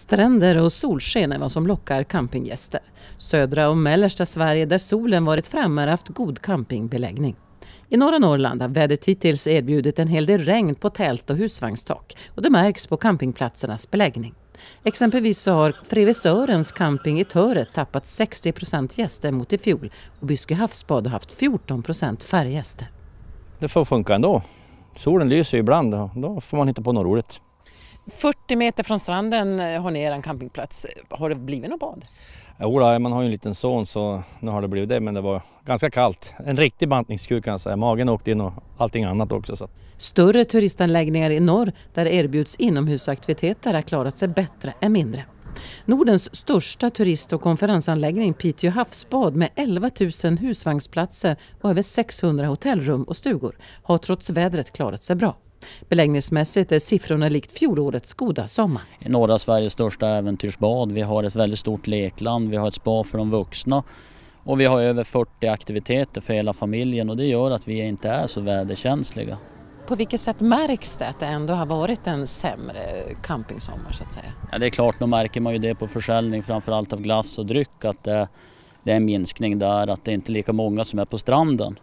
Stränder och solsken är vad som lockar campinggäster. Södra och mellersta Sverige där solen varit framme har haft god campingbeläggning. I norra Norrland har vädret hittills erbjudit en hel del regn på tält och husvagnstak och det märks på campingplatsernas beläggning. Exempelvis så har Frevesörens camping i Töre tappat 60 procent gäster mot i fjol och Byske havsbad har haft 14 procent färggäster. Det får funka ändå. Solen lyser ibland och då får man hitta på något roligt. 40 meter från stranden eh, har ni er campingplats. Har det blivit något bad? Jo, eh, eh, man har ju en liten son så nu har det blivit det men det var ganska kallt. En riktig bantningskur kan jag säga. Magen åkte in och allting annat också. Så. Större turistanläggningar i norr där erbjuds inomhusaktiviteter har klarat sig bättre än mindre. Nordens största turist och konferensanläggning Piteå havsbad med 11 000 husvagnsplatser och över 600 hotellrum och stugor har trots vädret klarat sig bra. Beläggningsmässigt är siffrorna likt fjolårets goda sommar. I norra Sveriges största äventyrsbad, vi har ett väldigt stort lekland, vi har ett spa för de vuxna och vi har över 40 aktiviteter för hela familjen och det gör att vi inte är så väderkänsliga. På vilket sätt märks det att det ändå har varit en sämre campingsommar så att säga? Ja, det är klart, då märker man ju det på försäljning framförallt av glass och dryck att det, det är en minskning där, att det inte är lika många som är på stranden.